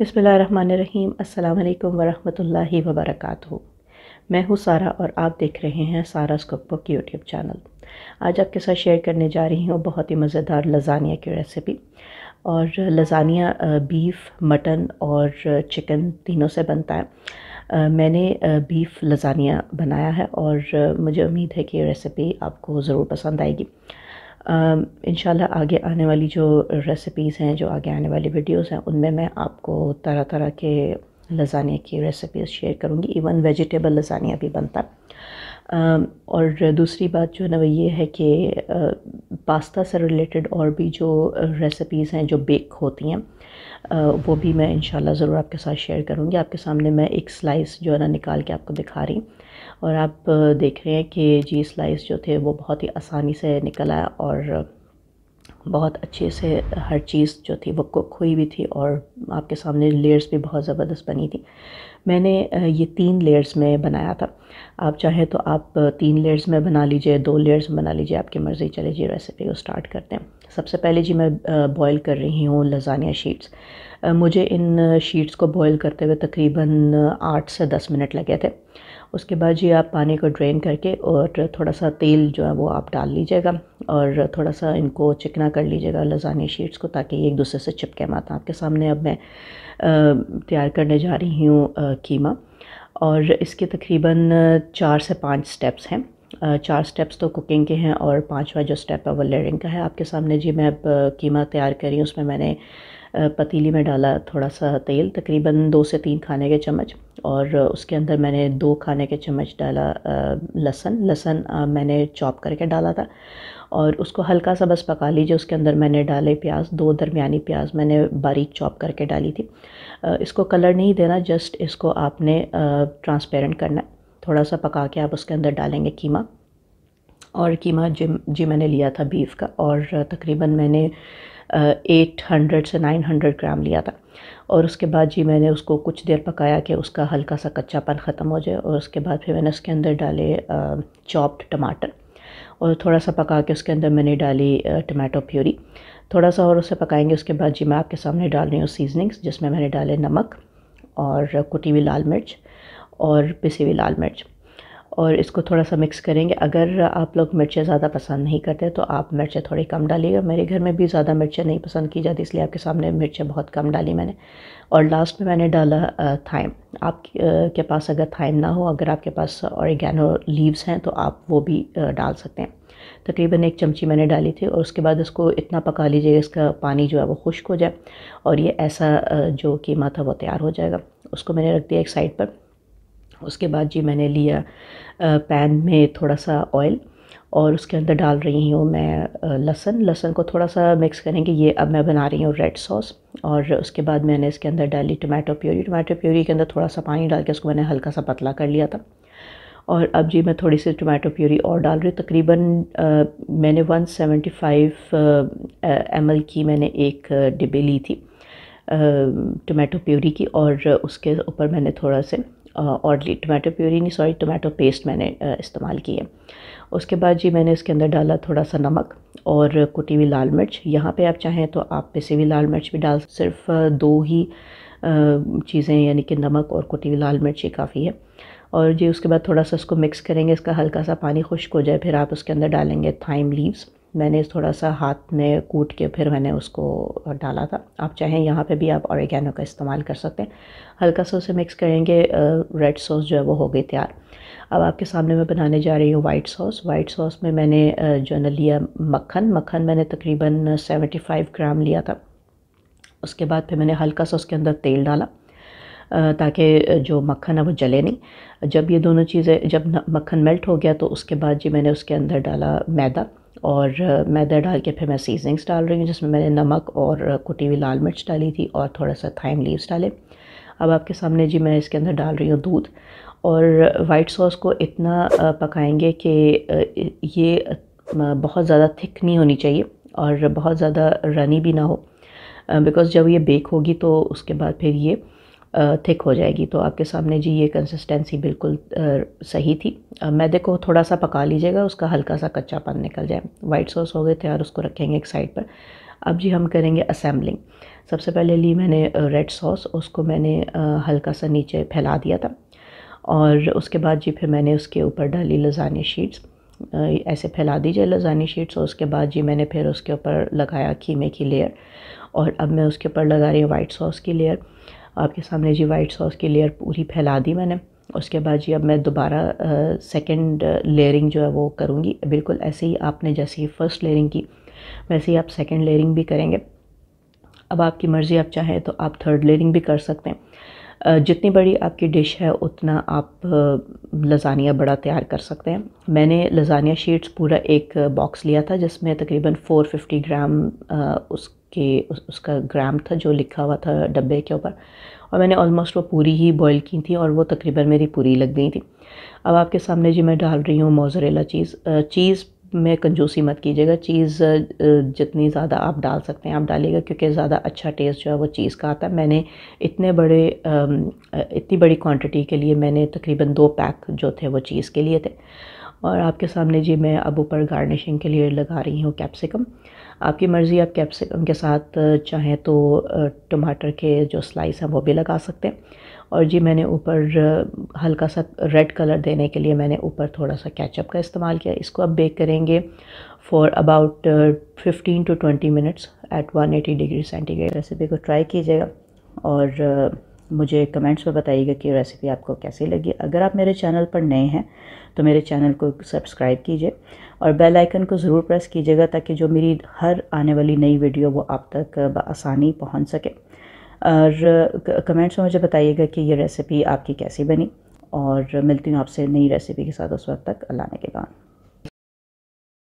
बिसमीम अल्लाम वरहि वबरक मैं हूँ सारा और आप देख रहे हैं सारा बुक यूट्यूब चैनल आज आपके साथ शेयर करने जा रही हूँ बहुत ही मज़ेदार लजानिया की रेसिपी और लजानिया बीफ मटन और चिकन तीनों से बनता है मैंने बीफ लजानिया बनाया है और मुझे उम्मीद है कि ये रेसिपी आपको ज़रूर पसंद आएगी इन um, आगे आने वाली जो रेसिपीज़ हैं जो आगे आने वाली वीडियोस हैं उनमें मैं आपको तरह तरह के लजानिया की रेसिपीज़ शेयर करूँगी इवन वेजिटेबल लजानिया भी बनता um, और दूसरी बात जो है ना वो ये है कि पास्ता uh, से रिलेटेड और भी जो रेसिपीज़ हैं जो बेक होती हैं uh, वो भी मैं इन ज़रूर आपके साथ शेयर करूँगी आपके सामने मैं एक स्लाइस जो है ना निकाल के आपको दिखा रही हूँ और आप देख रहे हैं कि जी स्लाइस जो थे वो बहुत ही आसानी से निकल आया और बहुत अच्छे से हर चीज़ जो थी वो कुक हुई भी थी और आपके सामने लेयर्स भी बहुत ज़बरदस्त बनी थी मैंने ये तीन लेयर्स में बनाया था आप चाहें तो आप तीन लेयर्स में बना लीजिए दो लेयर्स में बना लीजिए आपकी मर्ज़ी चले जी रेसिपी को स्टार्ट करते हैं सबसे पहले जी मैं बॉईल कर रही हूँ लजानिया शीट्स मुझे इन शीट्स को बॉईल करते हुए तकरीबन आठ से दस मिनट लगे थे उसके बाद जी आप पानी को ड्रेन करके और थोड़ा सा तेल जो है वो आप डाल लीजिएगा और थोड़ा सा इनको चिकना कर लीजिएगा लजानी शीट्स को ताकि एक दूसरे से चिपके माता आपके सामने अब मैं तैयार करने जा रही हूँ कीमा और इसके तकरीबन चार से पाँच स्टेप्स हैं चार स्टेप्स तो कुकिंग के हैं और पांचवा जो स्टेप है वो लेयरिंग का है आपके सामने जी मैं अब कीमा तैयार करी उसमें मैंने पतीली में डाला थोड़ा सा तेल तकरीबन दो से तीन खाने के चम्मच और उसके अंदर मैंने दो खाने के चम्मच डाला लहसन लहसन मैंने चॉप करके डाला था और उसको हल्का सा बस पका लीजिए उसके अंदर मैंने डाले प्याज दो दरमियानी प्याज मैंने बारीक चॉप करके डाली थी इसको कलर नहीं देना जस्ट इसको आपने ट्रांसपेरेंट करना है थोड़ा सा पका के आप उसके अंदर डालेंगे कीमा और कीमा जी जी मैंने लिया था बीफ का और तकरीबन मैंने एट हंड्रेड से नाइन हंड्रेड ग्राम लिया था और उसके बाद जी मैंने उसको कुछ देर पकाया कि उसका हल्का सा कच्चापन ख़त्म हो जाए और उसके बाद फिर मैंने उसके अंदर डाले चॉप्ड टमाटर और थोड़ा सा पका के उसके अंदर मैंने डाली टमाटो प्यूरी थोड़ा सा और उसे पकाएंगे उसके बाद जी मैं आपके सामने डाल रही हूँ सीजनिंग्स जिसमें मैंने डाले नमक और कुटी हुई लाल मिर्च और पिसी हुई लाल मिर्च और इसको थोड़ा सा मिक्स करेंगे अगर आप लोग मिर्चें ज़्यादा पसंद नहीं करते तो आप मिर्चें थोड़ी कम डालिएगा मेरे घर में भी ज़्यादा मिर्चें नहीं पसंद की जाती इसलिए आपके सामने मिर्चें बहुत कम डाली मैंने और लास्ट में मैंने डाला थाइम आप के पास अगर थाइम ना हो अगर आपके पास औरगैनो लीव्स हैं तो आप वो भी डाल सकते हैं तकरीबन एक चमची मैंने डाली थी और उसके बाद इसको इतना पका लीजिएगा इसका पानी जो है वो खुश्क हो जाए और ये ऐसा जो कीमा था वो तैयार हो जाएगा उसको मैंने रख दिया एक साइड पर उसके बाद जी मैंने लिया पैन में थोड़ा सा ऑयल और उसके अंदर डाल रही हूँ मैं लहसन लहसन को थोड़ा सा मिक्स करेंगे ये अब मैं बना रही हूँ रेड सॉस और उसके बाद मैंने इसके अंदर डाली टमाटो प्योरी टमाटो प्योरी के अंदर थोड़ा सा पानी डाल के उसको मैंने हल्का सा पतला कर लिया था और अब जी मैं थोड़ी सी टमाटो प्योरी और डाल रही हूँ तकरीबन मैंने 175 सेवेंटी एम की मैंने एक डिब्बे ली थी टमाटो प्योरी की और उसके ऊपर मैंने थोड़ा सा ऑर्डली टोमेटो प्यूरी नहीं सॉरी टोमेटो पेस्ट मैंने इस्तेमाल की है उसके बाद जी मैंने इसके अंदर डाला थोड़ा सा नमक और कुटी हुई लाल मिर्च यहाँ पे आप चाहें तो आप से हुई लाल मिर्च भी डाल सिर्फ दो ही चीज़ें यानी कि नमक और कुटी हुई लाल मिर्च ही काफ़ी है और जी उसके बाद थोड़ा सा उसको मिक्स करेंगे इसका हल्का सा पानी खुश्क हो जाए फिर आप उसके अंदर डालेंगे थाइम लीव्स मैंने थोड़ा सा हाथ में कूट के फिर मैंने उसको डाला था आप चाहें यहाँ पे भी आप औरगैनो का इस्तेमाल कर सकते हैं हल्का सा उसे मिक्स करेंगे रेड सॉस जो है वो हो गई तैयार अब आपके सामने मैं बनाने जा रही हूँ वाइट सॉस वाइट सॉस में मैंने जो है ना लिया मक्खन मक्खन मैंने तकरीबन सेवेंटी ग्राम लिया था उसके बाद फिर मैंने हल्का सा उसके अंदर तेल डाला ताकि जो मक्खन है वो जले नहीं जब ये दोनों चीज़ें जब मक्खन मेल्ट हो गया तो उसके बाद जी मैंने उसके अंदर डाला मैदा और मैदा डाल के फिर मैं सीजनिंग्स डाल रही हूँ जिसमें मैंने नमक और कुटी हुई लाल मिर्च डाली थी और थोड़ा सा थाइम लीव्स डाले अब आपके सामने जी मैं इसके अंदर डाल रही हूँ दूध और वाइट सॉस को इतना पकाएंगे कि ये बहुत ज़्यादा थिक नहीं होनी चाहिए और बहुत ज़्यादा रनी भी ना हो बिकॉज़ जब ये बेक होगी तो उसके बाद फिर ये थिक हो जाएगी तो आपके सामने जी ये कंसिस्टेंसी बिल्कुल सही थी मैदे को थोड़ा सा पका लीजिएगा उसका हल्का सा कच्चापन निकल जाए वाइट सॉस हो गए तैयार उसको रखेंगे एक साइड पर अब जी हम करेंगे असेंबलिंग सबसे पहले ली मैंने रेड सॉस उसको मैंने हल्का सा नीचे फैला दिया था और उसके बाद जी फिर मैंने उसके ऊपर डाली लजानी शीट्स ऐसे फैला दीजिए लजानी शीट्स और उसके बाद जी मैंने फिर उसके ऊपर लगाया खीमे की लेयर और अब मैं उसके ऊपर लगा रही हूँ वाइट सॉस की लेयर आपके सामने जी वाइट सॉस की लेयर पूरी फैला दी मैंने उसके बाद जी अब मैं दोबारा सेकंड लेयरिंग जो है वो करूँगी बिल्कुल ऐसे ही आपने जैसे ही फ़र्स्ट लेयरिंग की वैसे ही आप सेकेंड लेयरिंग भी करेंगे अब आपकी मर्ज़ी आप चाहें तो आप थर्ड लेयरिंग भी कर सकते हैं जितनी बड़ी आपकी डिश है उतना आप लजानिया बड़ा तैयार कर सकते हैं मैंने लजानिया शीट्स पूरा एक बॉक्स लिया था जिसमें तकरीबन 450 ग्राम उस कि उस, उसका ग्राम था जो लिखा हुआ था डब्बे के ऊपर और मैंने ऑलमोस्ट वो पूरी ही बॉईल की थी और वो तकरीबन मेरी पूरी लग गई थी अब आपके सामने जी मैं डाल रही हूँ मोजरेला चीज़ चीज़ में कंजूसी मत कीजिएगा चीज़ जितनी ज़्यादा आप डाल सकते हैं आप डालिएगा क्योंकि ज़्यादा अच्छा टेस्ट जो है वो चीज़ का आता है मैंने इतने बड़े इतनी बड़ी क्वान्टिटी के लिए मैंने तकरीबन दो पैक जो थे वो चीज़ के लिए थे और आपके सामने जी मैं अब ऊपर गार्निशिंग के लिए लगा रही हूँ कैप्सिकम आपकी मर्ज़ी आप कैप्सिकम के साथ चाहें तो टमाटर के जो स्लाइस हैं वो भी लगा सकते हैं और जी मैंने ऊपर हल्का सा रेड कलर देने के लिए मैंने ऊपर थोड़ा सा कैचअप का इस्तेमाल किया इसको अब बेक करेंगे for about fifteen to twenty minutes at one eighty degree centigrade recipe को ट्राई कीजिएगा और मुझे कमेंट्स में बताइएगा कि रेसिपी आपको कैसी लगी अगर आप मेरे चैनल पर नए हैं तो मेरे चैनल को सब्सक्राइब कीजिए और बेल आइकन को ज़रूर प्रेस कीजिएगा ताकि जो मेरी हर आने वाली नई वीडियो वो आप तक आसानी पहुंच सके और कमेंट्स में मुझे बताइएगा कि ये रेसिपी आपकी कैसी बनी और मिलती हूँ आपसे नई रेसिपी के साथ उस वक्त तक अल्लाह के बाद